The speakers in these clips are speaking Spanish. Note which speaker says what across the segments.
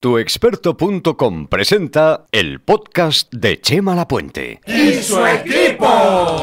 Speaker 1: Tuexperto.com presenta el podcast de Chema Lapuente. ¡Y su equipo!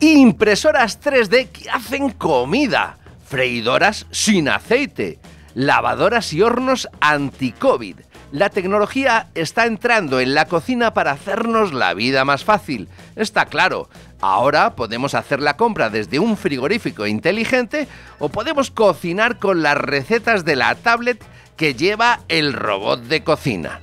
Speaker 2: Impresoras 3D que hacen comida, freidoras sin aceite, lavadoras y hornos anti-COVID. La tecnología está entrando en la cocina para hacernos la vida más fácil. Está claro, Ahora podemos hacer la compra desde un frigorífico inteligente o podemos cocinar con las recetas de la tablet que lleva el robot de cocina.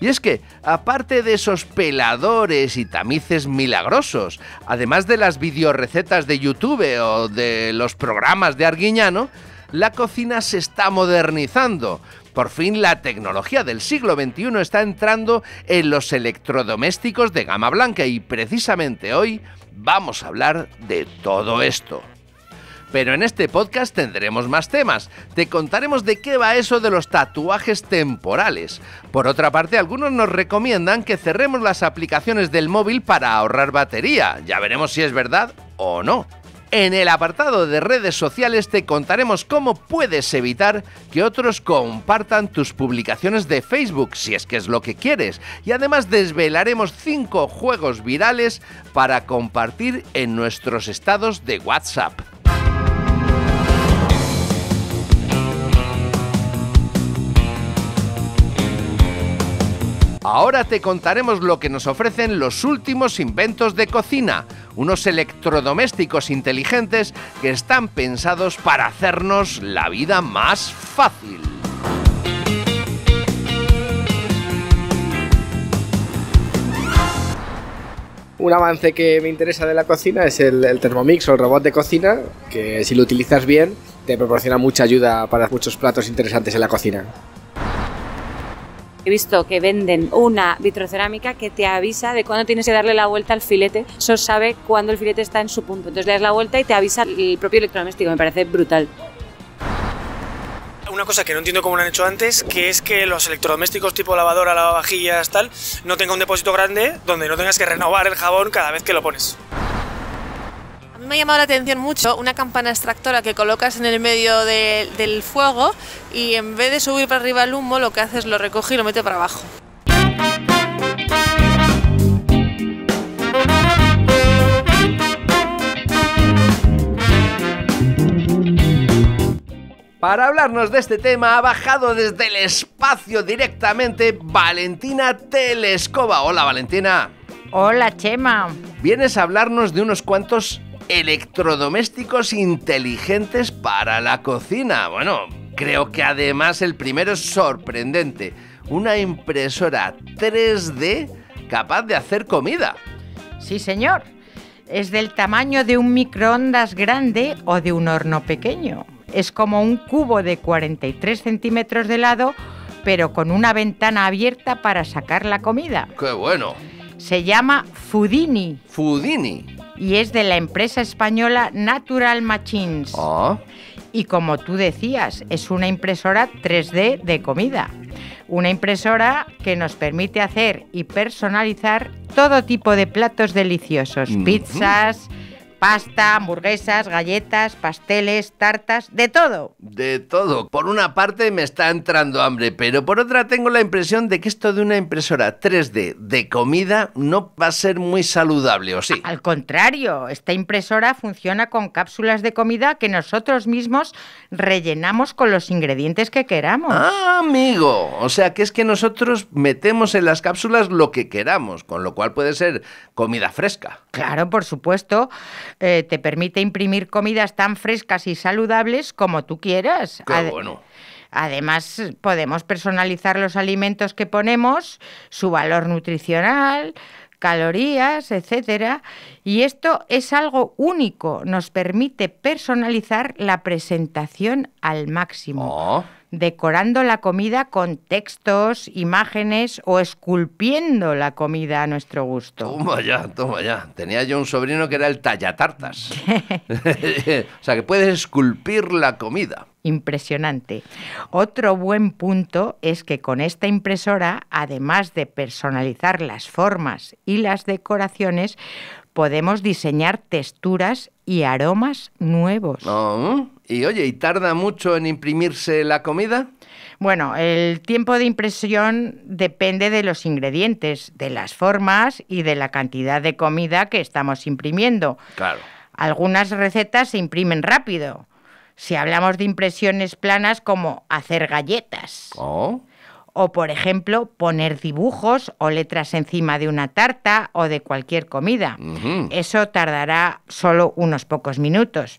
Speaker 2: Y es que, aparte de esos peladores y tamices milagrosos, además de las videorecetas de YouTube o de los programas de Arguiñano, la cocina se está modernizando. Por fin la tecnología del siglo XXI está entrando en los electrodomésticos de gama blanca y precisamente hoy vamos a hablar de todo esto. Pero en este podcast tendremos más temas. Te contaremos de qué va eso de los tatuajes temporales. Por otra parte, algunos nos recomiendan que cerremos las aplicaciones del móvil para ahorrar batería. Ya veremos si es verdad o no. En el apartado de redes sociales te contaremos cómo puedes evitar que otros compartan tus publicaciones de Facebook, si es que es lo que quieres. Y además desvelaremos 5 juegos virales para compartir en nuestros estados de WhatsApp. Ahora te contaremos lo que nos ofrecen los últimos inventos de cocina, unos electrodomésticos inteligentes que están pensados para hacernos la vida más fácil.
Speaker 3: Un avance que me interesa de la cocina es el, Thermomix o el robot de cocina, que si lo utilizas bien te proporciona mucha ayuda para muchos platos interesantes en la cocina
Speaker 4: he visto que venden una vitrocerámica que te avisa de cuándo tienes que darle la vuelta al filete. Eso sabe cuándo el filete está en su punto. Entonces le das la vuelta y te avisa el propio electrodoméstico. Me parece brutal
Speaker 3: una cosa que no entiendo cómo lo han hecho antes, que es que los electrodomésticos tipo lavadora, lavavajillas, tal, no tengan un depósito grande donde no tengas que renovar el jabón cada vez que lo pones
Speaker 2: me ha llamado la atención mucho una campana extractora que colocas en el
Speaker 4: medio del fuego y en vez de subir para arriba el humo, lo que haces lo recoge y lo mete para abajo.
Speaker 2: Para hablarnos de este tema ha bajado desde el espacio directamente Valentina Telescova. Hola Valentina. Hola Chema. Vienes a hablarnos de unos cuantos electrodomésticos inteligentes para la cocina. Bueno, creo que además el primero es sorprendente. Una
Speaker 4: impresora 3D capaz de hacer comida. Sí, señor. Es del tamaño de un microondas grande o de un horno pequeño. Es como un cubo de 43 centímetros de lado, pero con una ventana abierta para sacar la comida. ¡Qué bueno! Se llama Fudini. Fudini y es de la empresa española Natural Machines. Ah. Y como tú decías, es una impresora 3D de comida. Una impresora que nos permite hacer y personalizar todo tipo de platos deliciosos, pizzas, Pasta, hamburguesas, galletas, pasteles, tartas, de todo.
Speaker 2: De todo. Por una parte me está entrando hambre, pero por otra tengo la impresión de
Speaker 4: que esto de una impresora 3D de comida no va a ser muy saludable, ¿o sí? Al contrario, esta impresora funciona con cápsulas de comida que nosotros mismos rellenamos con los ingredientes que queramos. Ah,
Speaker 2: amigo. O sea que es que nosotros metemos en las cápsulas lo que queramos, con lo cual puede ser comida fresca.
Speaker 4: Claro, por supuesto. Eh, te permite imprimir comidas tan frescas y saludables como tú quieras. Qué bueno. Además, podemos personalizar los alimentos que ponemos, su valor nutricional, calorías, etcétera, y esto es algo único, nos permite personalizar la presentación al máximo. Oh decorando la comida con textos, imágenes o esculpiendo la comida a nuestro gusto. Toma ya,
Speaker 2: toma ya. Tenía yo
Speaker 4: un sobrino que era el tallatartas. o sea, que puedes
Speaker 2: esculpir
Speaker 4: la comida. Impresionante. Otro buen punto es que con esta impresora, además de personalizar las formas y las decoraciones, podemos diseñar texturas y aromas nuevos. Ah, y oye, ¿y tarda mucho en imprimirse la comida? Bueno, el tiempo de impresión depende de los ingredientes, de las formas y de la cantidad de comida que estamos imprimiendo. Claro. Algunas recetas se imprimen rápido. Si hablamos de impresiones planas como hacer galletas. Oh. O, por ejemplo, poner dibujos o letras encima de una tarta o de cualquier comida. Eso tardará solo unos pocos minutos.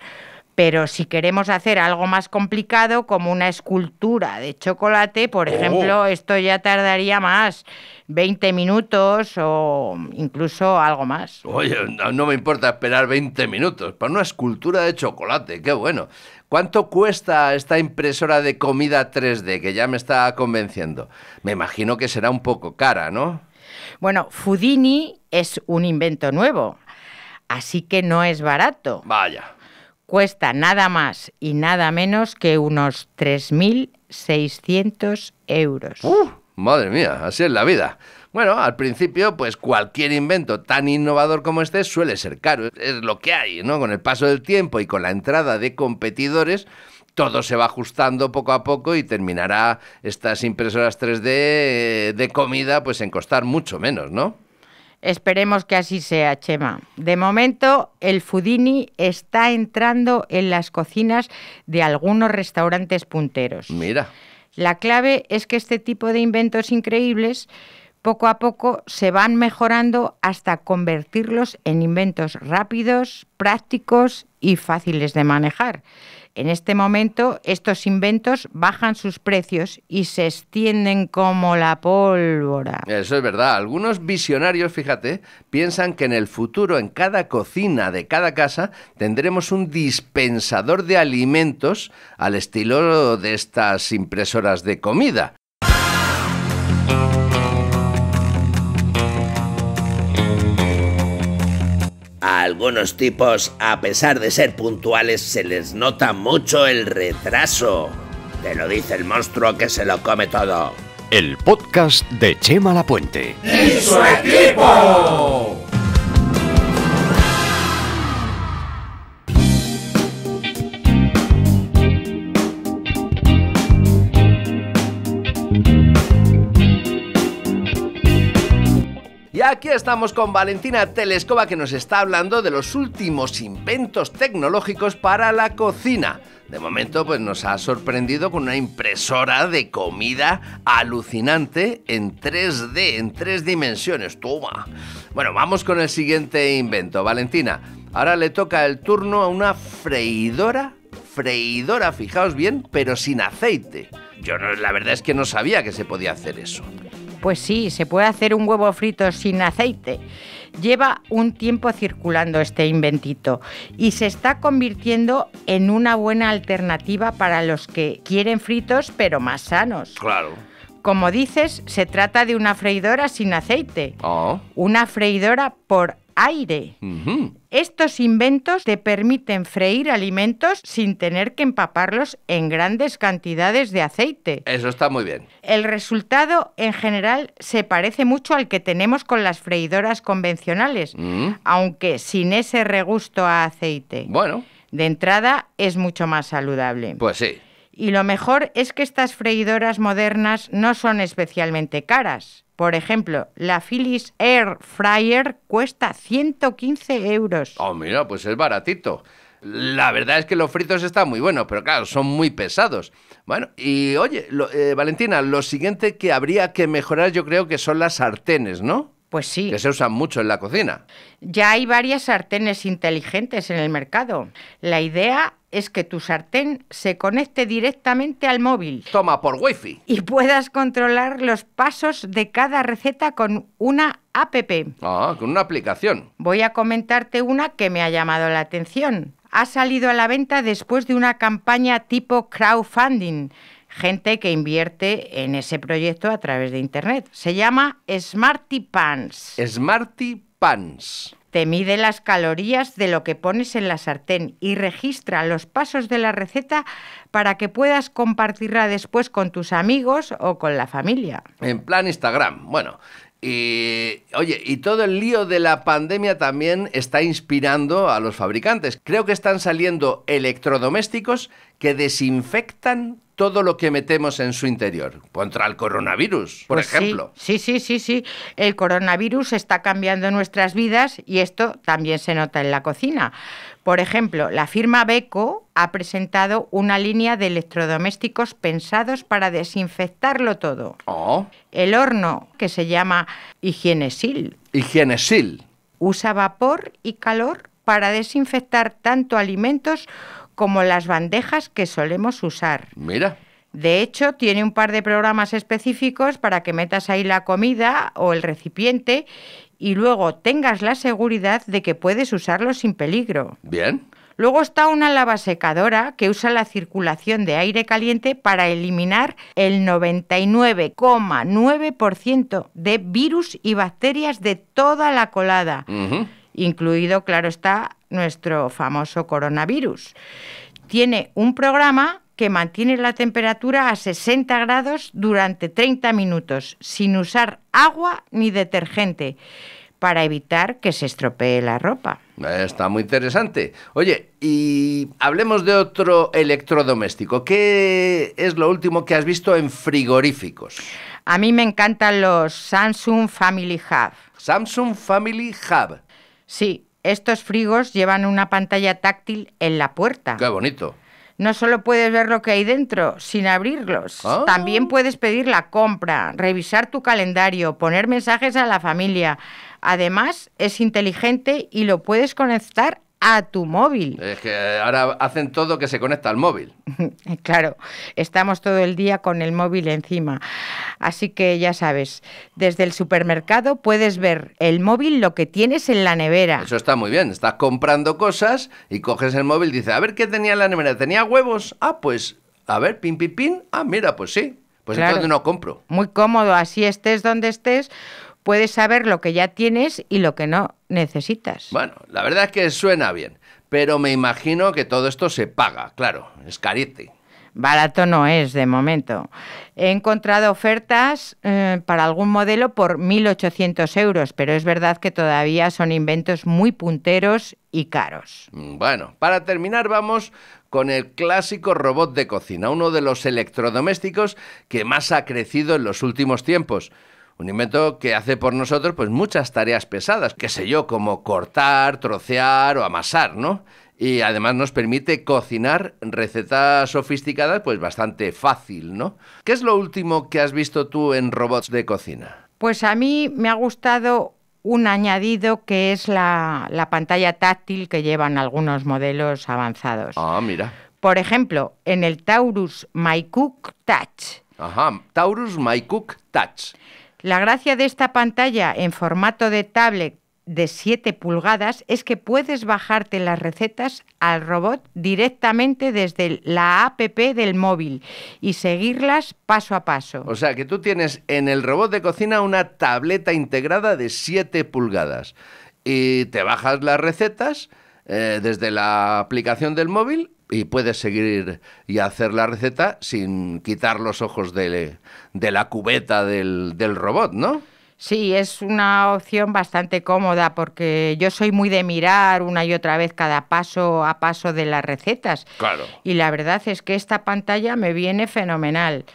Speaker 4: Pero si queremos hacer algo más complicado, como una escultura de chocolate, por oh. ejemplo, esto ya tardaría más, 20 minutos o incluso algo más. Oye,
Speaker 2: no, me importa esperar 20 minutos para una escultura de chocolate, qué bueno. ¿Cuánto cuesta esta impresora de comida 3D que ya me está convenciendo? Me imagino que
Speaker 4: será un poco cara, ¿no? Bueno, Fudini es un invento nuevo, así que no es barato. Vaya cuesta nada más y nada menos que unos 3.600 euros. Uh, madre mía,
Speaker 2: así es la vida. Bueno, al principio, pues cualquier invento tan innovador como este suele ser caro. Es lo que hay, ¿no? Con el paso del tiempo y con la entrada de competidores, todo se va ajustando poco a poco y terminará estas impresoras 3D eh, de comida, pues en costar mucho menos, ¿no? Esperemos que así sea, Chema.
Speaker 4: De momento, el Fudini está entrando en las cocinas de algunos restaurantes punteros. Mira. La clave es que este tipo de inventos increíbles poco a poco se van mejorando hasta convertirlos en inventos rápidos, prácticos y fáciles de manejar. En este momento estos inventos bajan sus precios y se extienden como la pólvora.
Speaker 2: Eso es verdad. Algunos visionarios, fíjate, piensan que en el futuro en cada cocina de cada casa tendremos un dispensador de alimentos al estilo de estas impresoras de comida. A algunos tipos, a pesar de ser puntuales, se les nota mucho el retraso. Te lo dice el monstruo que se lo come todo.
Speaker 1: El podcast de Chema Lapuente. ¡Y su equipo!
Speaker 2: Aquí estamos con Valentina Telescova que nos está hablando de los últimos inventos tecnológicos para la cocina. De momento, pues nos ha sorprendido con una impresora de comida alucinante en 3D, en tres dimensiones. Toma. Bueno, vamos con el siguiente invento, Valentina. Ahora le toca el turno a una freidora, freidora, fijaos bien, pero sin aceite. Yo no, la verdad es que no sabía que se podía hacer eso.
Speaker 4: Pues sí, se puede hacer un huevo frito sin aceite. Lleva un tiempo circulando este inventito y se está convirtiendo en una buena alternativa para los que quieren fritos pero más sanos. Claro. Como dices, se trata de una freidora sin aceite. Ah. Una freidora por aire. Estos inventos te permiten freír alimentos sin tener que empaparlos en grandes cantidades de aceite.
Speaker 2: Eso está muy bien.
Speaker 4: El resultado en general se parece mucho al que tenemos con las freidoras convencionales, mm. aunque sin ese regusto a aceite. Bueno. De entrada es mucho más saludable. Pues sí. Y lo mejor es que estas freidoras modernas no son especialmente caras. Por ejemplo, la Philips Air Fryer cuesta 115 euros. Oh,
Speaker 2: mira, pues es baratito. La verdad es que los fritos están muy buenos, pero claro, son muy pesados. Bueno, y oye, eh, Valentina, lo siguiente que habría que mejorar yo creo que son las sartenes, ¿no? Pues sí. Que se usan mucho en la cocina.
Speaker 4: Ya hay varias sartenes inteligentes en el mercado. La idea es que tu sartén se conecte directamente al móvil. Toma por wifi. Y puedas controlar los pasos de cada receta con una app. Ah, con una aplicación. Voy a comentarte una que me ha llamado la atención. Ha salido a la venta después de una campaña tipo crowdfunding gente que invierte en ese proyecto a través de Internet. Se llama Smarty Pants. Smarty Pants. Te mide las calorías de lo que pones en la sartén y registra los pasos de la receta para que puedas compartirla después con tus amigos o con la familia. En plan
Speaker 2: Instagram. Bueno, y oye, y todo el lío de la pandemia también está inspirando a los fabricantes. Creo que están saliendo electrodomésticos que desinfectan todo lo que metemos en su interior, contra el coronavirus, por pues ejemplo.
Speaker 4: Sí, sí, sí, sí, El coronavirus está cambiando nuestras vidas y esto también se nota en la cocina. Por ejemplo, la firma Beco ha presentado una línea de electrodomésticos pensados para desinfectarlo todo. Oh. El horno, que se llama Higienesil.
Speaker 2: Higienesil.
Speaker 4: Usa vapor y calor para desinfectar tanto alimentos como las bandejas que solemos usar. Mira. De hecho, tiene un par de programas específicos para que metas ahí la comida o el recipiente y luego tengas la seguridad de que puedes usarlo sin peligro. Bien. Luego está una lava secadora que usa la circulación de aire caliente para eliminar el 99,9% de virus y bacterias de toda la colada, incluido, claro está, nuestro famoso coronavirus. Tiene un programa que mantiene la temperatura a 60 grados durante 30 minutos, sin usar agua ni detergente, para evitar que se estropee la ropa.
Speaker 2: Está muy interesante. Oye, y hablemos de otro electrodoméstico.
Speaker 4: ¿Qué es lo último que has visto en frigoríficos? A mí me encantan los Samsung Family Hub. Samsung Family Hub. Sí, estos frigos llevan una pantalla táctil en la puerta. Qué bonito. No solo puedes ver lo que hay dentro sin abrirlos. Ah. También puedes pedir la compra, revisar tu calendario, poner mensajes a la familia. Además, es inteligente y lo puedes conectar a tu móvil. Es que
Speaker 2: ahora hacen todo que se conecta al móvil.
Speaker 4: claro, estamos todo el día con el móvil encima. Así que ya sabes, desde el supermercado puedes ver el móvil lo que tienes en la nevera. Eso está muy bien,
Speaker 2: estás comprando cosas y coges el móvil y dices, a ver qué tenía en la nevera, tenía huevos. Ah, pues, a ver, pin, pin, pin. Ah, mira, pues sí. Pues es donde no compro.
Speaker 4: Muy cómodo, así estés donde estés puedes saber lo que ya tienes y lo que no necesitas. Bueno,
Speaker 2: la verdad es que suena bien, pero me imagino que todo esto se paga, claro, es carete.
Speaker 4: Barato no es de momento. He encontrado ofertas eh, para algún modelo por 1.800 euros, pero es verdad que todavía son inventos muy punteros y caros. Mm,
Speaker 2: bueno, para terminar vamos con el clásico robot de cocina, uno de los electrodomésticos que más ha crecido en los últimos tiempos. Un invento que hace por nosotros pues muchas tareas pesadas, qué sé yo, como cortar, trocear o amasar, ¿no? Y además nos permite cocinar recetas sofisticadas pues bastante fácil, ¿no? ¿Qué es lo último que has visto tú en robots de cocina?
Speaker 4: Pues a mí me ha gustado un añadido que es la, la pantalla táctil que llevan algunos modelos avanzados. Ah, mira. Por ejemplo, en el Taurus MyCook Touch. Ajá, Taurus MyCook Touch. La gracia de esta pantalla en formato de tablet de 7 pulgadas es que puedes bajarte las recetas al robot directamente desde la app del móvil y seguirlas paso a paso. O sea que tú tienes en el robot de cocina
Speaker 2: una tableta integrada de 7 pulgadas y te bajas las recetas eh, desde la aplicación del móvil y puedes seguir y hacer la receta sin quitar los ojos de, la cubeta del, del robot,
Speaker 4: ¿no? Sí, es una opción bastante cómoda porque yo soy muy de mirar una y otra vez cada paso a paso de las recetas. Claro. Y la verdad es que esta pantalla me viene fenomenal.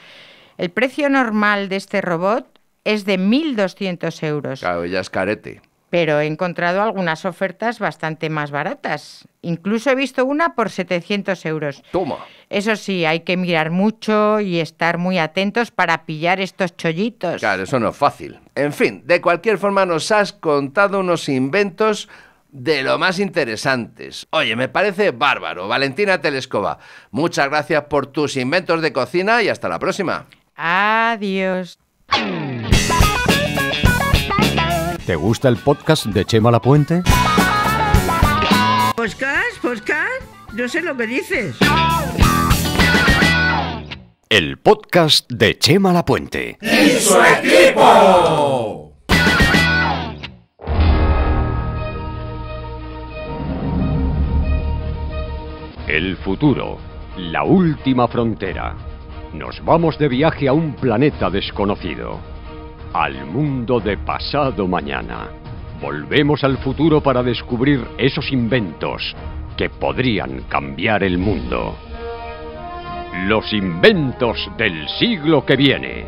Speaker 4: El precio normal de este robot es de 1.200 euros. Claro, ya es carete pero he encontrado algunas ofertas bastante más baratas. Incluso he visto una por 700 euros. Toma. Eso sí, hay que mirar mucho y estar muy atentos para pillar estos chollitos. Claro, eso no es fácil.
Speaker 2: En fin, de cualquier forma nos has contado unos inventos de lo más interesantes. Oye, me parece bárbaro. Valentina Telescova, muchas gracias por tus inventos de cocina y hasta la próxima.
Speaker 4: Adiós.
Speaker 1: ¿Te gusta el podcast de Chema Puente?
Speaker 4: ¿Podcast? ¿Podcast? No sé lo que dices.
Speaker 1: El podcast de Chema Puente ¡Y su equipo! El futuro, la última frontera. Nos vamos de viaje a un planeta desconocido al mundo de pasado mañana. Volvemos al futuro para descubrir esos inventos que podrían cambiar el mundo. Los inventos del siglo que viene.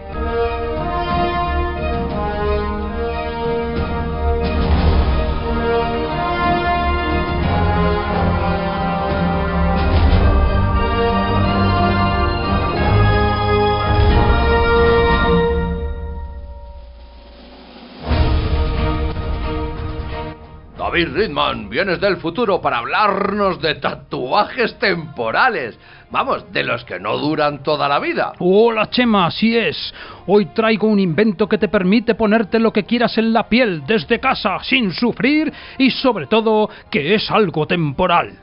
Speaker 2: David Ridman, vienes del futuro para hablarnos de tatuajes temporales. Vamos, de los que no duran toda la vida.
Speaker 5: Hola Chema, así es. Hoy traigo un invento que te permite ponerte lo que quieras en la piel desde casa sin sufrir y sobre todo que es algo temporal.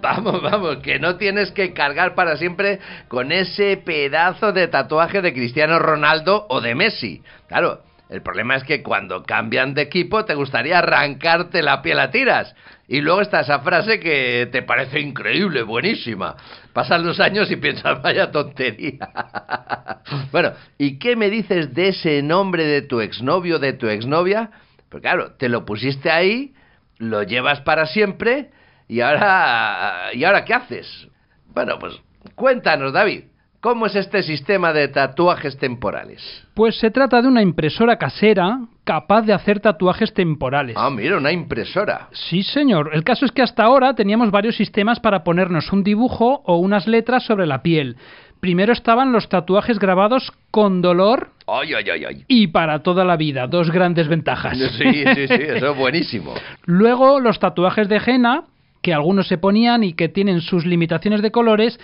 Speaker 2: Vamos, vamos, que no tienes que cargar para siempre con ese pedazo de tatuaje de Cristiano Ronaldo o de Messi. Claro, el problema es que cuando cambian de equipo te gustaría arrancarte la piel a tiras. Y luego está esa frase que te parece increíble, buenísima. Pasan los años y piensas, vaya tontería. bueno, ¿y qué me dices de ese nombre de tu exnovio, de tu exnovia? Pues claro, te lo pusiste ahí, lo llevas para siempre y ahora, ¿y ahora qué haces? Bueno, pues cuéntanos, David. ¿Cómo es este sistema de tatuajes temporales?
Speaker 5: Pues se trata de una impresora casera capaz de hacer tatuajes temporales. Ah, mira, una impresora. Sí, señor. El caso es que hasta ahora teníamos varios sistemas para ponernos un dibujo o unas letras sobre la piel. Primero estaban los tatuajes grabados con dolor. Y para toda la vida, dos grandes ventajas. Sí, sí, sí, eso es buenísimo. Luego los tatuajes de henna, que algunos se ponían y que tienen sus limitaciones de colores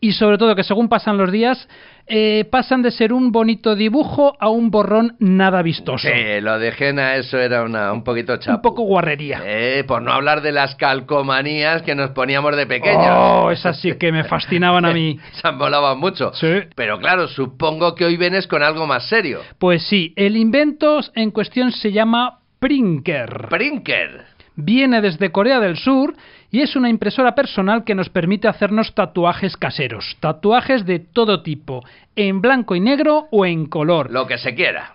Speaker 5: y sobre todo que según pasan los días eh, pasan de ser un bonito dibujo a un borrón nada
Speaker 2: vistoso. Sí, lo de Jena eso era una, un poquito chapo. Un poco guarrería. Eh, por no hablar de las calcomanías que nos poníamos de pequeños. Oh, esas sí que me fascinaban a mí. Se volado mucho. Sí. Pero claro, supongo que hoy vienes con algo más serio.
Speaker 5: Pues sí, el invento en cuestión se llama Prinker. Prinker viene desde Corea del Sur y es una impresora personal que nos permite hacernos tatuajes caseros, tatuajes de todo tipo, en blanco y negro o en color. Lo que se quiera.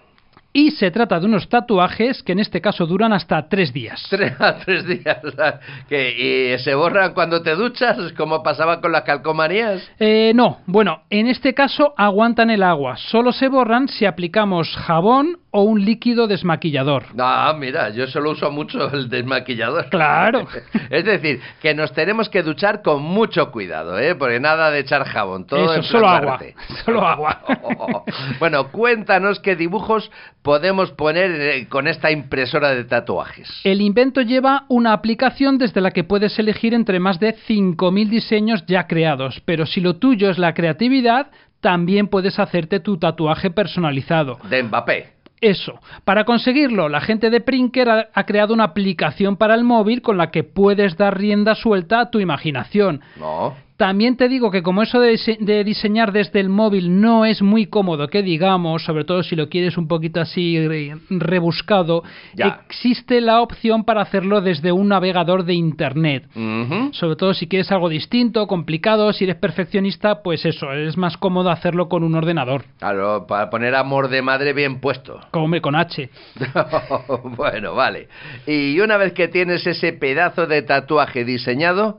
Speaker 5: Y se trata de unos tatuajes que en este caso duran hasta tres días. Ah,
Speaker 2: tres, días. Ah, ¿Y se borran cuando te duchas, como pasaba con las calcomanías?
Speaker 5: Eh, no, bueno, en este caso aguantan el agua. Solo se borran si aplicamos jabón o un
Speaker 2: líquido desmaquillador. Ah, mira, yo solo uso mucho el desmaquillador. Claro. es decir, que nos tenemos que duchar con mucho cuidado, ¿eh? Porque nada de echar jabón, todo Eso, solo agua. Solo agua. bueno, cuéntanos qué dibujos podemos poner eh, con esta impresora de tatuajes?
Speaker 5: El invento lleva una aplicación desde la que puedes elegir entre más de 5.000 diseños ya creados, pero si lo tuyo es la creatividad, también puedes hacerte tu tatuaje personalizado. De Mbappé. Eso. Para conseguirlo, la gente de Prinker ha, creado una aplicación para el móvil con la que puedes dar rienda suelta a tu imaginación. No. También te digo que como eso de, diseñar desde el móvil no es muy cómodo, que digamos, sobre todo si lo quieres un poquito así rebuscado, existe la opción para hacerlo desde un navegador de Internet. Sobre todo si quieres algo distinto, complicado, si eres perfeccionista, pues eso, es más cómodo hacerlo con un
Speaker 2: ordenador. Claro, para poner amor de madre bien puesto. Come con H. bueno, vale. Y una vez que tienes ese pedazo de tatuaje diseñado,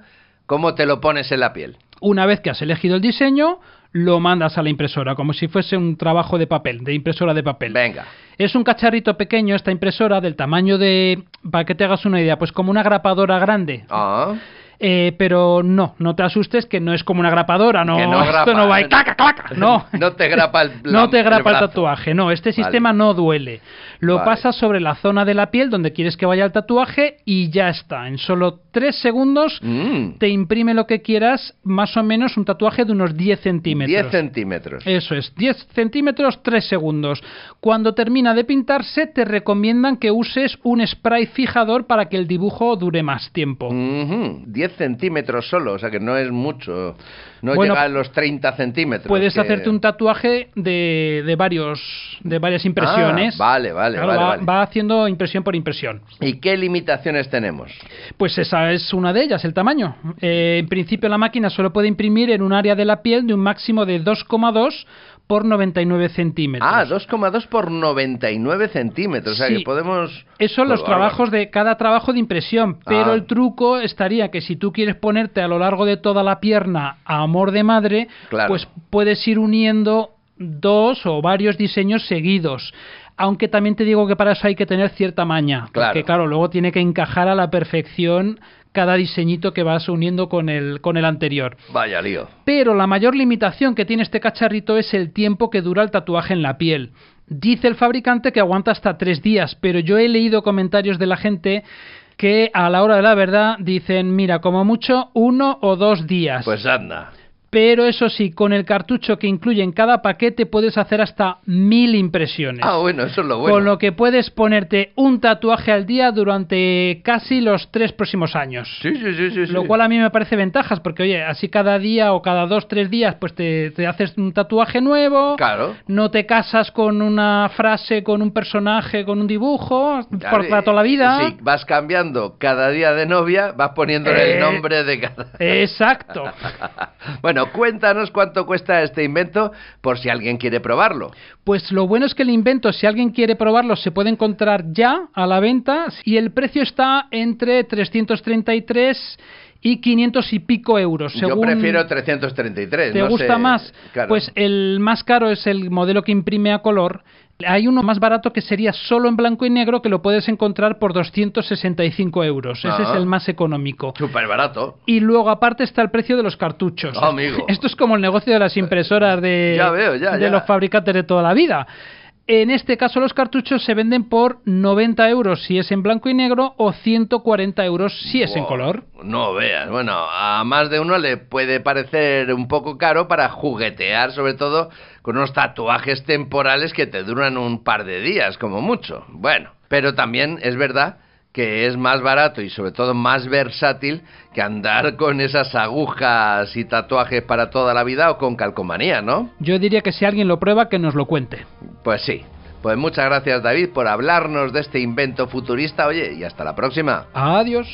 Speaker 2: ¿Cómo te lo pones en la piel?
Speaker 5: Una vez que has elegido el diseño, lo mandas a la impresora, como si fuese un trabajo de papel, de impresora de papel. Venga. Es un cacharrito pequeño esta impresora, del tamaño de. para que te hagas una idea, pues como una grapadora grande. Ah. Eh, pero no, no te asustes que no es como una grapadora, no, no esto no va y claca,
Speaker 1: claca, no. No te grapa el No te grapa el,
Speaker 5: tatuaje, no, este sistema no duele. Lo pasas sobre la zona de la piel donde quieres que vaya el tatuaje y ya está. En solo 3 segundos mm. te imprime lo que quieras, más o menos un tatuaje de unos 10 centímetros. 10 centímetros. Eso es, 10 centímetros, 3 segundos. Cuando termina de pintarse, te recomiendan que uses un spray fijador para que el dibujo dure más tiempo.
Speaker 2: 10 centímetros solo, o sea que no es mucho. No lleva llega a los 30 centímetros. Puedes hacerte un
Speaker 5: tatuaje de, de, varios, de varias impresiones.
Speaker 2: Ah, vale, vale va,
Speaker 5: haciendo impresión por impresión. ¿Y qué limitaciones tenemos? Pues esa es una de ellas, el tamaño. Eh, en principio la máquina solo puede imprimir en un área de la piel de un máximo de 2,2 por 99 centímetros. Ah,
Speaker 2: 2,2 por 99 centímetros. O sea que podemos. Eso son los trabajos de
Speaker 5: cada trabajo de impresión. Pero ah. el truco estaría que si tú quieres ponerte a lo largo de toda la pierna a amor de madre, pues puedes ir uniendo dos o varios diseños seguidos aunque también te digo que para eso hay que tener cierta maña, claro. porque claro, luego tiene que encajar a la perfección cada diseñito que vas uniendo con el, con el anterior. Vaya lío. Pero la mayor limitación que tiene este cacharrito es el tiempo que dura el tatuaje en la piel. Dice el fabricante que aguanta hasta tres días, pero yo he leído comentarios de la gente que a la hora de la verdad dicen, mira, como mucho uno o dos días.
Speaker 2: Pues anda
Speaker 5: pero eso sí, con el cartucho que incluye en cada paquete puedes hacer hasta mil impresiones. Ah,
Speaker 2: bueno, eso es lo bueno. Con lo
Speaker 5: que puedes ponerte un tatuaje al día durante casi los tres próximos años. Sí, sí, sí, sí. Lo cual a mí me parece ventajas, porque oye, así cada día o cada dos, tres días, pues te, haces un tatuaje nuevo. Claro. No te casas con una frase, con un personaje,
Speaker 2: con un dibujo, por toda la vida. Sí, vas cambiando cada día de novia, vas poniendo el eh, nombre de cada. Exacto. bueno cuéntanos cuánto cuesta este invento por si alguien quiere probarlo. Pues lo bueno es que el invento, si alguien quiere probarlo,
Speaker 5: se puede encontrar ya a la venta y el precio está entre 333 y 500 y pico euros. Según Yo prefiero
Speaker 2: 333. ¿Te gusta más? Pues
Speaker 5: el más caro es el modelo que imprime a color. Hay uno más barato que sería solo en blanco y negro que lo puedes encontrar por 265 euros. Ese es ah. el más económico.
Speaker 2: Súper barato.
Speaker 5: Y luego aparte está el precio de los cartuchos. Ah, Esto es como el negocio de las impresoras de, los fabricantes de toda la vida. En este caso los cartuchos se venden por 90 euros si es en blanco y negro o 140 euros si es en color.
Speaker 2: No veas, bueno, a más de uno le puede parecer un poco caro para juguetear, sobre todo con unos tatuajes temporales que te duran un par de días como mucho. Bueno, pero también es verdad que es más barato y sobre todo más versátil que andar con esas agujas y tatuajes para toda la vida o con calcomanía, ¿no?
Speaker 5: Yo diría que si alguien lo prueba, que nos lo cuente.
Speaker 2: Pues sí. Pues muchas gracias David por hablarnos de este invento futurista, oye, y hasta la próxima. Adiós.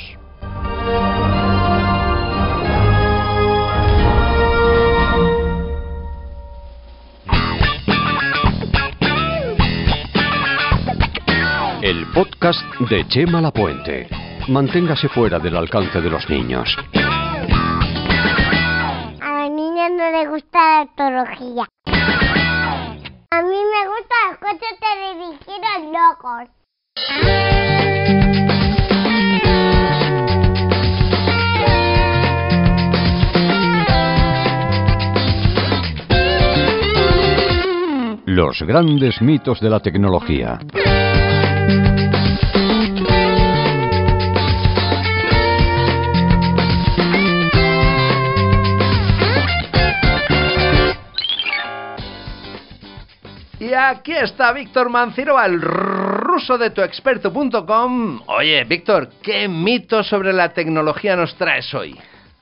Speaker 1: podcast de Chema La Puente. Manténgase fuera del alcance de los niños.
Speaker 2: A los niños no les gusta la
Speaker 6: tecnología. A mí me gustan los coches televisivos locos.
Speaker 1: Los grandes mitos de la tecnología.
Speaker 2: Aquí está Víctor Manciro, el ruso de tuexperto.com. Oye, Víctor, ¿qué mito sobre la tecnología nos traes hoy?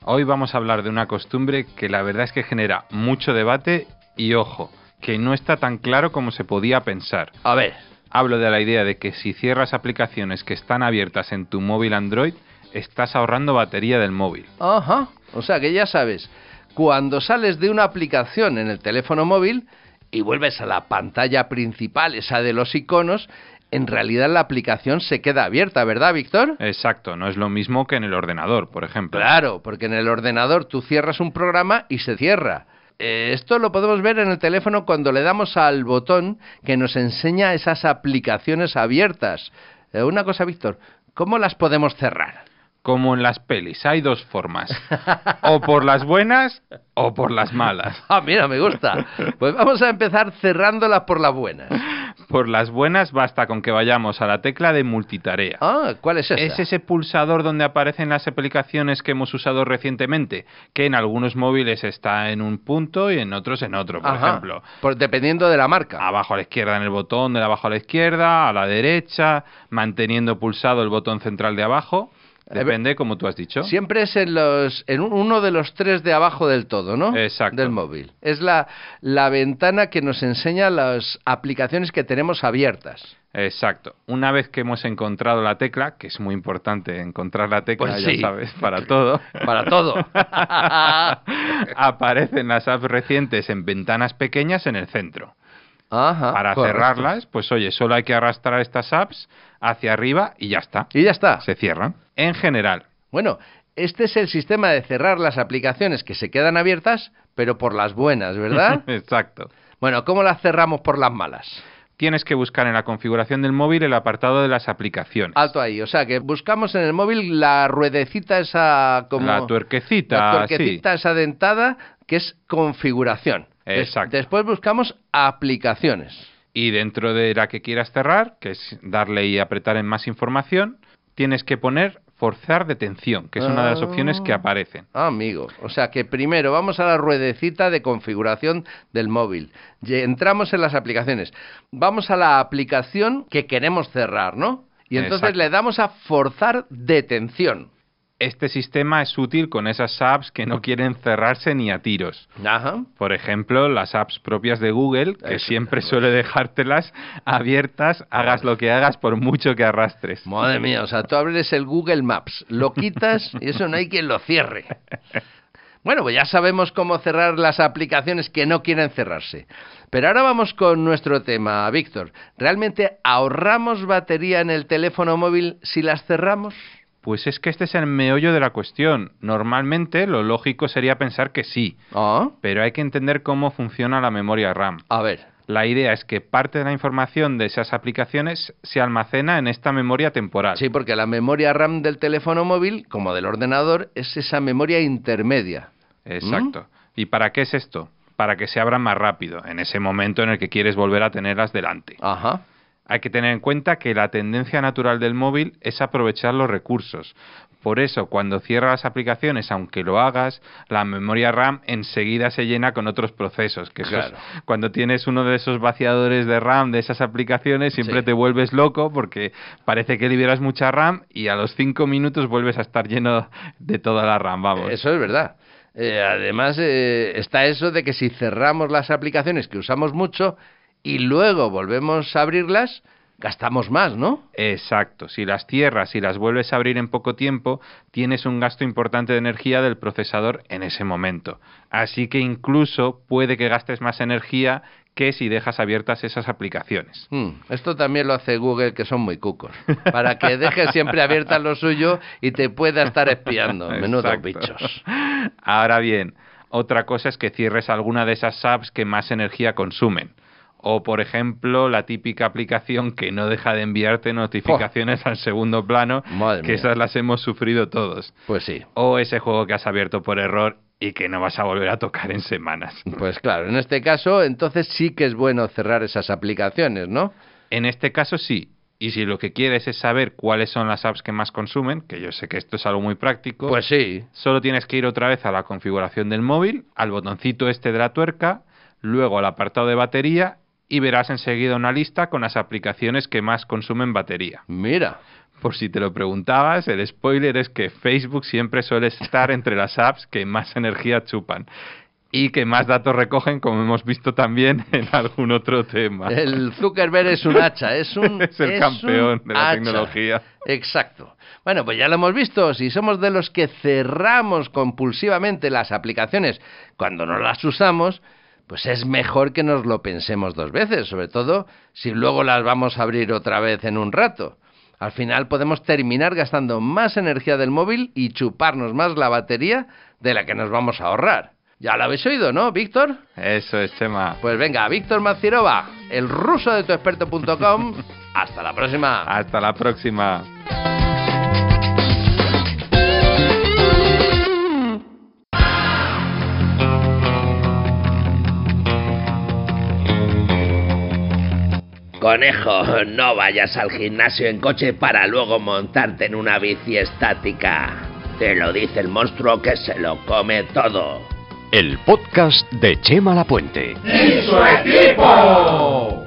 Speaker 6: Hoy vamos a hablar de una costumbre que la verdad es que genera mucho debate y ojo, que no está tan claro como se podía pensar. A ver. Hablo de la idea de que si cierras aplicaciones que están abiertas en tu móvil Android, estás ahorrando batería del móvil.
Speaker 2: Ajá, o sea que ya sabes, cuando sales de una aplicación en el teléfono móvil, y vuelves a la pantalla principal, esa de los iconos, en realidad la aplicación se queda abierta, ¿verdad, Víctor?
Speaker 6: Exacto, no es lo mismo que en el ordenador, por ejemplo.
Speaker 2: Claro, porque en el ordenador tú cierras un programa y se cierra. Eh, esto lo podemos ver en el teléfono cuando le damos al botón que nos enseña esas aplicaciones
Speaker 6: abiertas. Eh, una cosa, Víctor, ¿cómo las podemos cerrar? como en las pelis, hay dos formas. O por las buenas o por las malas.
Speaker 2: Ah, mira, me gusta. Pues vamos a empezar cerrándolas por las buenas.
Speaker 6: Por las buenas basta con que vayamos a la tecla de multitarea. Ah, ¿cuál
Speaker 2: es
Speaker 5: esa? Es
Speaker 6: ese pulsador donde aparecen las aplicaciones que hemos usado recientemente, que en algunos móviles está en un punto y en otros en otro, por ejemplo. dependiendo de la marca. Abajo a la izquierda en el botón, de abajo a la izquierda, a la derecha, manteniendo pulsado el botón central de abajo Depende, como tú has dicho. Siempre es en, los, en uno de los tres de abajo del todo, ¿no? Exacto. Del móvil. Es la,
Speaker 2: ventana que nos enseña las aplicaciones que tenemos abiertas.
Speaker 6: Exacto. Una vez que hemos encontrado la tecla, que es muy importante encontrar la tecla, pues ya sabes, para todo. para todo. aparecen las apps recientes en ventanas pequeñas en el centro para cerrarlas, pues oye, solo hay que arrastrar estas apps hacia arriba y ya está. Y ya está. Se cierran. En general. Bueno,
Speaker 2: este es el sistema de cerrar las aplicaciones que se quedan abiertas, pero por las buenas, ¿verdad?
Speaker 6: Exacto. Bueno, ¿cómo las cerramos por las malas? Tienes que buscar en la configuración del móvil el apartado de las aplicaciones.
Speaker 2: Alto ahí, o sea que buscamos en el móvil la ruedecita
Speaker 6: esa como... La tuerquecita. La tuerquecita esa
Speaker 2: dentada que es configuración. Exacto.
Speaker 6: Después buscamos aplicaciones. Y dentro de la que quieras cerrar, que es darle y apretar en más información, tienes que poner forzar detención, que es una de las ah. opciones que aparecen.
Speaker 2: Ah, amigo, o sea que primero vamos a la ruedecita de configuración del móvil. Entramos en las aplicaciones. Vamos a la aplicación que queremos cerrar, ¿no? Y entonces le damos a forzar detención
Speaker 6: este sistema es útil con esas apps que no quieren cerrarse ni a tiros. Por ejemplo, las apps propias de Google, que siempre suele dejártelas abiertas, hagas lo que hagas, por mucho que arrastres. Madre mía, o sea, tú abres el Google Maps, lo quitas y eso
Speaker 2: no hay quien lo cierre. Bueno, pues ya sabemos cómo cerrar las aplicaciones que no quieren cerrarse. Pero ahora vamos con nuestro tema, Víctor. ¿Realmente ahorramos batería en el teléfono móvil si las cerramos?
Speaker 6: Pues es que este es el meollo de la cuestión. Normalmente lo lógico sería pensar que sí, ah. pero hay que entender cómo funciona la memoria RAM. A ver. La idea es que parte de la información de esas aplicaciones se almacena en esta memoria temporal. Sí, porque la memoria RAM del teléfono móvil, como del ordenador,
Speaker 2: es esa memoria intermedia.
Speaker 6: Exacto. ¿Mm? ¿Y para qué es esto? Para que se abran más rápido, en ese momento en el que quieres volver a tenerlas delante. Ajá. Hay que tener en cuenta que la tendencia natural del móvil es aprovechar los recursos. Por eso, cuando cierras las aplicaciones, aunque lo hagas, la memoria RAM enseguida se llena con otros procesos. cuando tienes uno de esos vaciadores de RAM de esas aplicaciones, siempre te vuelves loco porque parece que liberas mucha RAM y a los cinco minutos vuelves a estar lleno de toda la RAM. Vamos. Eso es verdad. Eh, además, eh, está eso de que si cerramos las aplicaciones que usamos mucho, y luego volvemos a abrirlas, gastamos más, ¿no? Exacto. Si las cierras y las vuelves a abrir en poco tiempo, tienes un gasto importante de energía del procesador en ese momento. Así que incluso puede que gastes más energía que si dejas abiertas esas aplicaciones. Hmm,
Speaker 2: esto también lo hace Google,
Speaker 6: que son muy cucos, para que dejes siempre abiertas lo suyo y te pueda estar espiando. Menudos bichos. Ahora bien, otra cosa es que cierres alguna de esas apps que más energía consumen. O, por ejemplo, la típica aplicación que no deja de enviarte notificaciones al segundo plano, que esas las hemos sufrido todos. Pues sí. O ese juego que has abierto por error y que no vas a volver a tocar en semanas. Pues claro, en
Speaker 2: este caso, entonces sí que es bueno cerrar esas aplicaciones, ¿no?
Speaker 6: En este caso sí. Y si lo que quieres es saber cuáles son las apps que más consumen, que yo sé que esto es algo muy práctico, pues sí. Solo tienes que ir otra vez a la configuración del móvil, al botoncito este de la tuerca, luego al apartado de batería y verás enseguida una lista con las aplicaciones que más consumen batería. Mira. Por si te lo preguntabas, el spoiler es que Facebook siempre suele estar entre las apps que más energía chupan y que más datos recogen, como hemos visto también en algún otro tema. El
Speaker 2: Zuckerberg es un hacha, es un es el campeón de la tecnología.
Speaker 6: Exacto. Bueno,
Speaker 2: pues ya lo hemos visto, si somos de los que cerramos compulsivamente las aplicaciones cuando no las usamos, pues es mejor que nos lo pensemos dos veces, sobre todo si luego las vamos a abrir otra vez en un rato. Al final podemos terminar gastando más energía del móvil y chuparnos más la batería de la que nos vamos a ahorrar. Ya lo habéis oído, ¿no, Víctor? Eso es, tema. Pues venga, Víctor Macirova, el ruso de tuexperto.com. Hasta la
Speaker 6: próxima. Hasta la próxima.
Speaker 2: conejo, no vayas al gimnasio en coche para luego montarte en una bici estática. Te lo dice el monstruo que se lo come todo.
Speaker 1: El podcast de Chema Lapuente.
Speaker 5: ¡Y su equipo!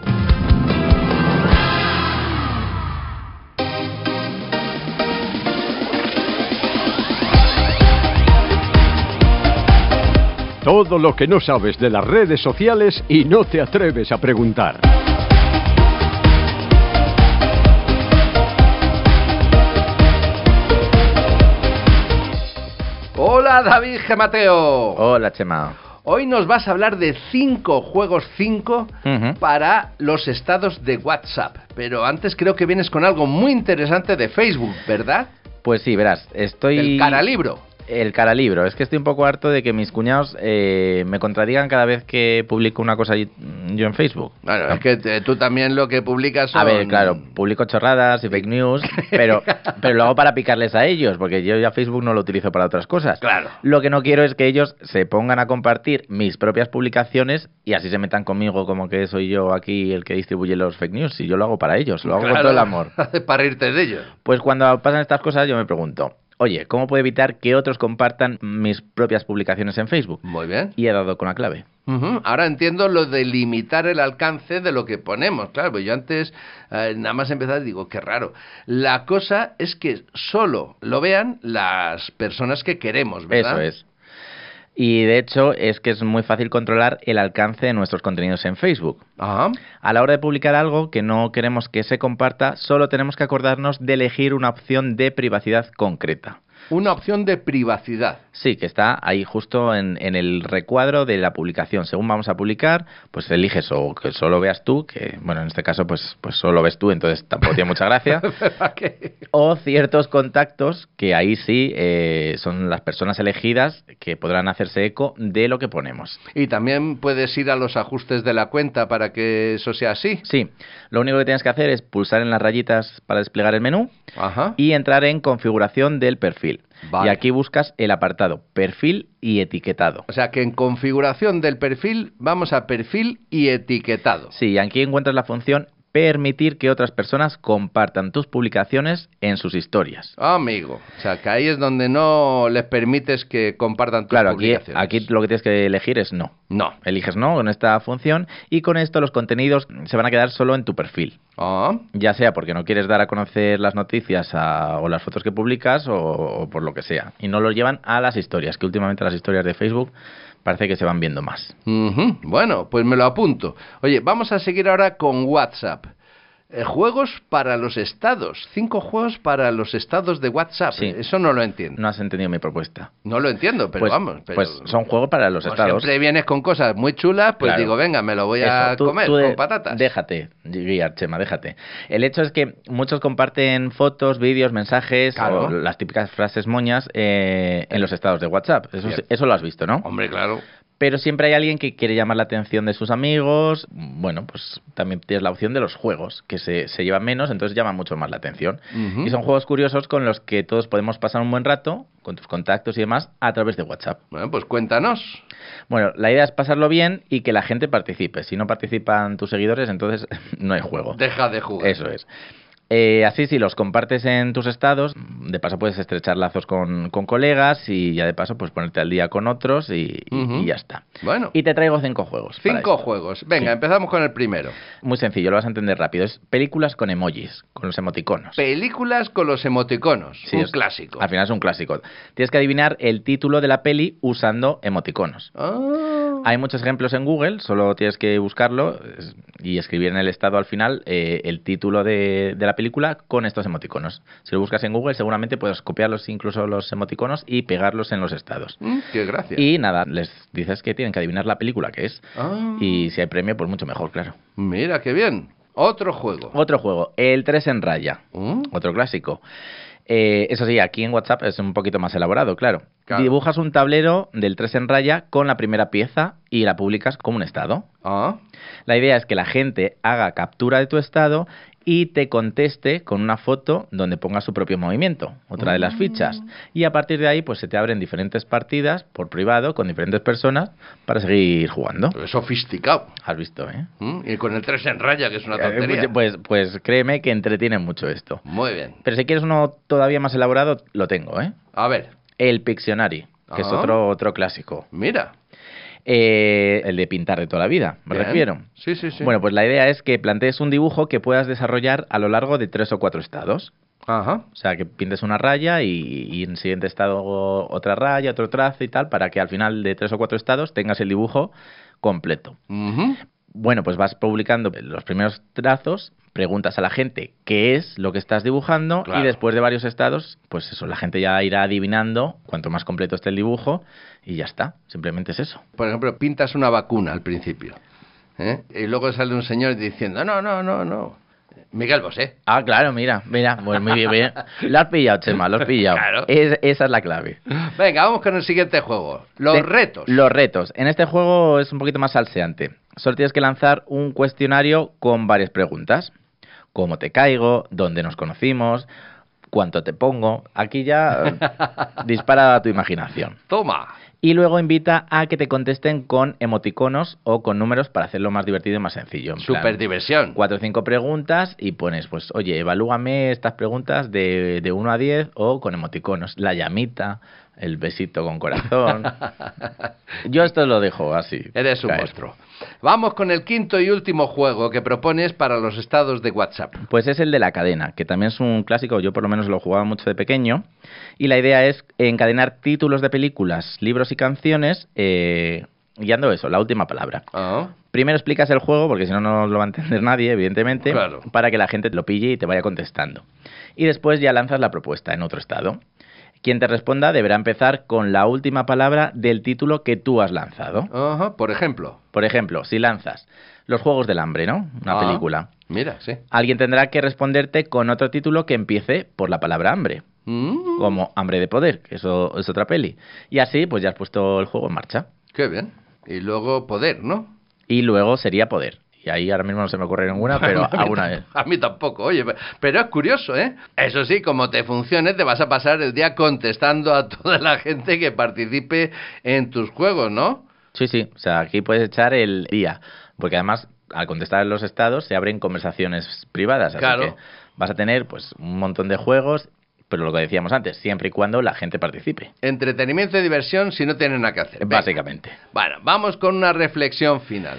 Speaker 1: Todo lo que no sabes de las redes sociales y no te atreves a preguntar.
Speaker 2: David David Mateo. Hola Chemao. Hoy nos vas a hablar de 5 juegos 5 para los estados de WhatsApp. Pero antes creo que vienes con algo muy interesante de Facebook, ¿verdad? Pues sí, verás, estoy... El cara libro.
Speaker 3: El cara libro. Es que estoy un poco harto de que mis cuñados eh, me contradigan cada vez que publico una cosa mm, yo en Facebook. Claro, es que eh, tú también lo que publicas son... A ver, claro, publico chorradas y fake news, pero, pero lo hago para picarles a ellos, porque yo ya Facebook no lo utilizo para otras cosas. Claro. Lo que no quiero es que ellos se pongan a compartir mis propias publicaciones y así se metan conmigo como que soy yo aquí el que distribuye los fake news. Y yo lo hago para ellos, lo hago con todo el amor.
Speaker 2: para irte de ellos.
Speaker 3: Pues cuando pasan estas cosas yo me pregunto, oye, ¿cómo puedo evitar que otros compartan mis propias publicaciones en Facebook? Muy bien. Y he dado con la clave.
Speaker 2: Ahora entiendo lo de limitar el alcance de lo que ponemos. Claro, pues yo antes, eh, nada más empezar, digo, qué raro. La cosa es que solo lo vean las personas que queremos, ¿verdad? Eso es.
Speaker 3: Y de hecho es que es muy fácil controlar el alcance de nuestros contenidos en Facebook. A la hora de publicar algo que no queremos que se comparta, solo tenemos que acordarnos de elegir una opción de privacidad concreta
Speaker 2: una opción de
Speaker 3: privacidad. Sí, que está ahí justo en, el recuadro de la publicación. Según vamos a publicar, pues eliges o que solo veas tú, que bueno, en este caso pues, pues solo ves tú, entonces tampoco tiene mucha gracia. o ciertos contactos que ahí sí eh, son las personas elegidas que podrán hacerse eco de lo que ponemos. Y también puedes ir a los ajustes de la cuenta para que eso sea así. Sí, lo único que tienes que hacer es pulsar en las rayitas para desplegar el menú y entrar en configuración del perfil. Y aquí buscas el apartado perfil y etiquetado. O sea que en configuración del perfil vamos a perfil y etiquetado. Sí, aquí encuentras la función permitir que otras personas compartan tus publicaciones en sus historias. Amigo, o sea, que ahí es donde no les permites que compartan tus claro, Claro, aquí, aquí, lo que tienes que elegir es no. No. Eliges no en esta función y con esto los contenidos se van a quedar solo en tu perfil. Ah. Ya sea porque no quieres dar a conocer las noticias ah, o las fotos que publicas o por lo que sea. Y no los llevan a las historias, que últimamente las historias de Facebook parece que se van viendo más. Bueno, pues me lo apunto. Oye, vamos a seguir ahora con WhatsApp. Eh, juegos para
Speaker 2: los estados, cinco juegos para los estados de WhatsApp. Eso no lo entiendo. No has entendido mi propuesta. No lo entiendo, pero pues, vamos. pues
Speaker 3: son juegos para los estados. Siempre
Speaker 2: vienes con cosas muy chulas, pues digo, venga, me lo voy a comer con
Speaker 3: patatas. Déjate, guiar, Chema, déjate. El hecho es que muchos comparten fotos, vídeos, mensajes, las típicas frases moñas eh, en los estados de WhatsApp. Eso, eso lo has visto, ¿no? Hombre, claro pero siempre hay alguien que quiere llamar la atención de sus amigos. Bueno, pues también tienes la opción de los juegos, que se, se llevan menos, entonces llama mucho más la atención. Y son juegos curiosos con los que todos podemos pasar un buen rato, con tus contactos y demás, a través de WhatsApp. Bueno, pues cuéntanos. Bueno, la idea es pasarlo bien y que la gente participe. Si no participan tus seguidores, entonces no hay juego. Deja de jugar. Eso es. Eh, así, si los compartes en tus estados, de paso puedes estrechar lazos con, colegas y ya de paso pues ponerte al día con otros y, ya está. Bueno. Y te traigo cinco juegos. Cinco juegos. Venga, empezamos con el primero. Muy sencillo, lo vas a entender rápido. Es películas con emojis, con los emoticonos. Películas con los emoticonos. Sí, un es, clásico. Al final es un clásico. Tienes que adivinar el título de la peli usando emoticonos. Ah. Hay muchos ejemplos en Google, solo tienes que buscarlo y escribir en el estado al final eh, el título de, de la película con estos emoticonos. Si lo buscas en Google, seguramente puedes copiarlos incluso los emoticonos y pegarlos en los estados. Mm, ¡Qué gracia! Y nada, les dices que tienen que adivinar la película que es. Ah. Y si hay premio, pues mucho mejor, claro. Mira, qué bien. Otro juego. Otro juego, el 3 en raya. Mm. Otro clásico. Eh, eso sí, aquí en WhatsApp es un poquito más elaborado, claro. Dibujas un tablero del 3 en raya con la primera pieza y la publicas como un estado. Ah. La idea es que la gente haga captura de tu estado y te conteste con una foto donde ponga su propio movimiento, otra de las ah. fichas. Y a partir de ahí, pues se te abren diferentes partidas por privado con diferentes personas para seguir jugando. Es sofisticado. Has visto, ¿eh? Mm, y con
Speaker 2: el 3 en raya, que es una eh, pues, tontería.
Speaker 3: Pues, pues créeme que entretiene mucho esto. Muy bien. Pero si quieres uno todavía más elaborado, lo tengo, ¿eh? A ver. El Pictionary, que es otro, otro clásico. Mira. Eh, el de pintar de toda la vida, me refiero.
Speaker 2: Sí, sí, sí. Bueno,
Speaker 3: pues la idea es que plantees un dibujo que puedas desarrollar a lo largo de tres o cuatro estados. Ajá. O sea, que pintes una raya y, en siguiente estado otra raya, otro trazo y tal, para que al final de tres o cuatro estados tengas el dibujo completo. Bueno, pues vas publicando los primeros trazos, preguntas a la gente qué es lo que estás dibujando y después de varios estados, pues eso, la gente ya irá adivinando, cuanto más completo esté el dibujo, y ya está, simplemente es eso. Por ejemplo, pintas una vacuna al principio ¿eh? y luego sale un señor diciendo, no, no, no, no.
Speaker 2: Miguel Bosé.
Speaker 3: Ah, claro, mira, mira, pues muy bien, Lo has pillado, Chema, lo has pillado. esa es la clave.
Speaker 2: Venga, vamos con el siguiente juego, los retos.
Speaker 3: Los retos. En este juego es un poquito más salseante. Solo tienes que lanzar un cuestionario con varias preguntas. ¿Cómo te caigo? ¿Dónde nos conocimos? cuánto te pongo. Aquí ya eh, dispara a tu imaginación. Toma. Y luego invita a que te contesten con emoticonos o con números para hacerlo más divertido y más sencillo. Super diversión. Cuatro o cinco preguntas y pones, pues, oye, evalúame estas preguntas de, de a 10 o con emoticonos. La llamita, el besito con corazón. Yo esto lo dejo así. Eres un monstruo.
Speaker 2: Vamos con el quinto y último juego que propones para los estados de WhatsApp.
Speaker 3: Pues es el de la cadena, que también es un clásico, yo por lo menos lo jugaba mucho de pequeño, y la idea es encadenar títulos de películas, libros y canciones, eh, guiando eso, la última palabra. Ah. Primero explicas el juego, porque si no, no lo va a entender nadie, evidentemente, para que la gente lo pille y te vaya contestando. Y después ya lanzas la propuesta en otro estado. Quien te responda deberá empezar con la última palabra del título que tú has lanzado. Ajá, por ejemplo. Por ejemplo, si lanzas Los Juegos del Hambre, ¿no? Una ah, película. Mira, sí. Alguien tendrá que responderte con otro título que empiece por la palabra hambre. Mm. Como Hambre de Poder, que eso es otra peli. Y así, pues ya has puesto el juego en marcha. Qué bien. Y luego poder, ¿no? Y luego sería poder. Y ahí ahora mismo no se me ocurre ninguna, pero a, una vez. A mí tampoco, oye, pero
Speaker 2: es curioso, ¿eh? Eso sí, como te funcione, te vas a pasar el día contestando a toda la gente
Speaker 3: que participe en tus juegos, ¿no? Sí, sí, o sea, aquí puedes echar el día, porque además al contestar en los estados se abren conversaciones privadas, claro. vas a tener pues un montón de juegos pero lo que decíamos antes, siempre y cuando la gente participe.
Speaker 2: Entretenimiento y diversión si no tienen nada que hacer. Básicamente. Bueno, vamos con una reflexión final.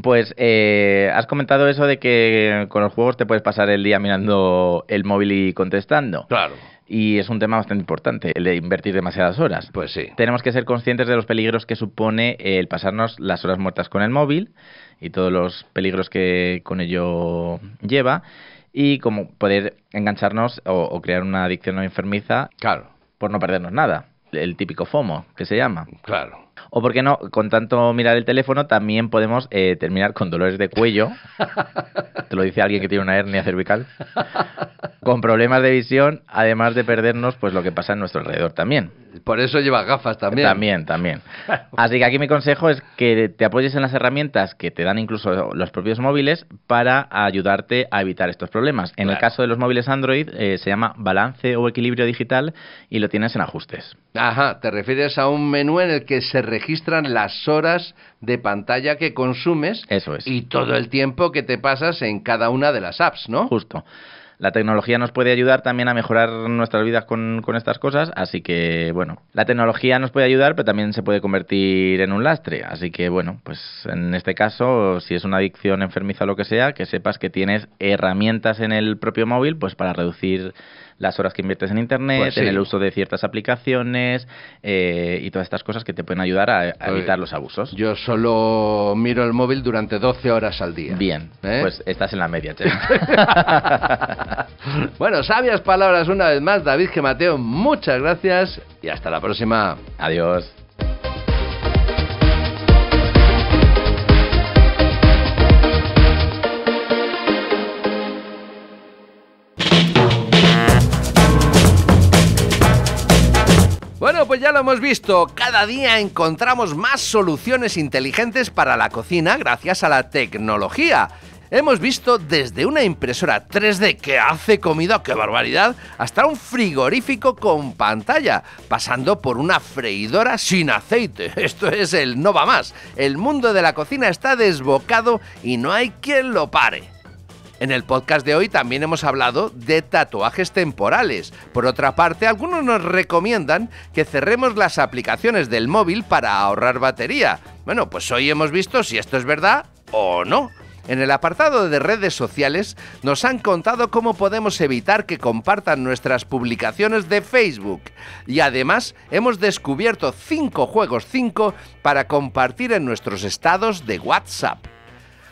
Speaker 3: Pues eh, has comentado eso de que con los juegos te puedes pasar el día mirando el móvil y contestando. Claro. Y es un tema bastante importante, el de invertir demasiadas horas. Pues sí. Tenemos que ser conscientes de los peligros que supone el pasarnos las horas muertas con el móvil y todos los peligros que con ello lleva y como poder engancharnos o, crear una adicción o enfermiza claro. por no perdernos nada. El típico FOMO, que se llama. Claro. O por qué no, con tanto mirar el teléfono también podemos eh, terminar con dolores de cuello. Te lo dice alguien que tiene una hernia cervical. Con problemas de visión, además de perdernos pues lo que pasa en nuestro alrededor también. Por eso
Speaker 2: lleva gafas también. También, también.
Speaker 3: Así que aquí mi consejo es que te apoyes en las herramientas que te dan incluso los propios móviles para ayudarte a evitar estos problemas. En el caso de los móviles Android eh, se llama balance o equilibrio digital y lo tienes en ajustes. Ajá, te
Speaker 2: refieres a un menú en el que se registran las horas de pantalla que consumes.
Speaker 3: Y todo el tiempo que te pasas en cada una de las apps, ¿no? Justo. La tecnología nos puede ayudar también a mejorar nuestras vidas con, con estas cosas, así que bueno, la tecnología nos puede ayudar, pero también se puede convertir en un lastre, así que bueno, pues en este caso, si es una adicción enfermiza o lo que sea, que sepas que tienes herramientas en el propio móvil pues para reducir las horas que inviertes en Internet, pues en el uso de ciertas aplicaciones eh, y todas estas cosas que te pueden ayudar a, pues, evitar los abusos.
Speaker 2: Yo solo miro el móvil durante 12 horas al día. Bien, ¿Eh? pues
Speaker 3: estás en la media, che.
Speaker 2: bueno, sabias palabras una vez más, David que Mateo, muchas gracias y hasta la próxima.
Speaker 3: Adiós.
Speaker 1: pues ya lo
Speaker 2: hemos visto, cada día encontramos más soluciones inteligentes para la cocina gracias a la tecnología. Hemos visto desde una impresora 3D que hace comida, qué barbaridad, hasta un frigorífico con pantalla, pasando por una freidora sin aceite. Esto es el no va más. El mundo de la cocina está desbocado y no hay quien lo pare. En el podcast de hoy también hemos hablado de tatuajes temporales. Por otra parte, algunos nos recomiendan que cerremos las aplicaciones del móvil para ahorrar batería. Bueno, pues hoy hemos visto si esto es verdad o no. En el apartado de redes sociales nos han contado cómo podemos evitar que compartan nuestras publicaciones de Facebook y además hemos descubierto 5 juegos 5 para compartir en nuestros estados de WhatsApp.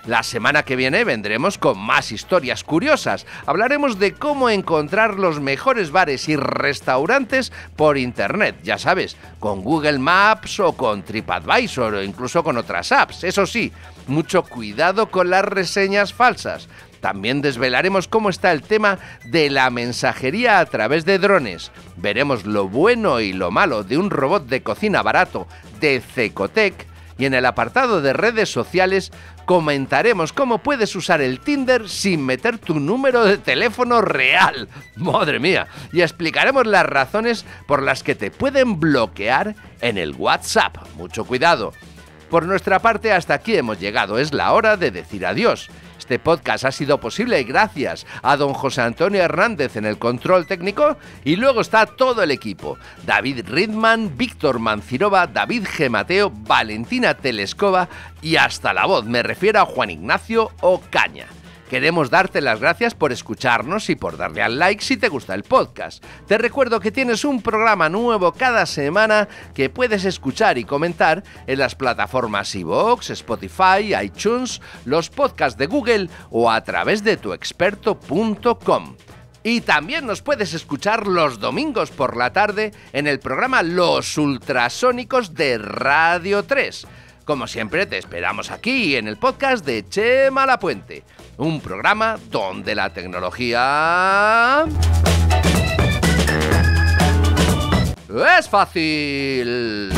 Speaker 2: La semana que viene vendremos con más historias curiosas. Hablaremos de cómo encontrar los mejores bares y restaurantes por internet, ya sabes, con Google Maps o con TripAdvisor o incluso con otras apps. Eso sí, mucho cuidado con las reseñas falsas. También desvelaremos cómo está el tema de la mensajería a través de drones. Veremos lo bueno y lo malo de un robot de cocina barato de Cecotec y en el apartado de redes sociales comentaremos cómo puedes usar el Tinder sin meter tu número de teléfono real. Madre mía. Y explicaremos las razones por las que te pueden bloquear en el WhatsApp. Mucho cuidado. Por nuestra parte, hasta aquí hemos llegado. Es la hora de decir adiós. Este podcast ha sido posible gracias a don José Antonio Hernández en el control técnico y luego está todo el equipo. David Ridman, Víctor Mancirova, David Gemateo, Valentina Telescova y hasta la voz, me refiero a Juan Ignacio Ocaña. Queremos darte las gracias por escucharnos y por darle al like si te gusta el podcast. Te recuerdo que tienes un programa nuevo cada semana que puedes escuchar y comentar en las plataformas iVoox, Spotify, iTunes, los podcasts de Google o a través de tuexperto.com. Y también nos puedes escuchar los domingos por la tarde en el programa Los Ultrasónicos de Radio 3. Como siempre, te esperamos aquí en el podcast de Chema Lapuente un programa donde la tecnología... Es fácil.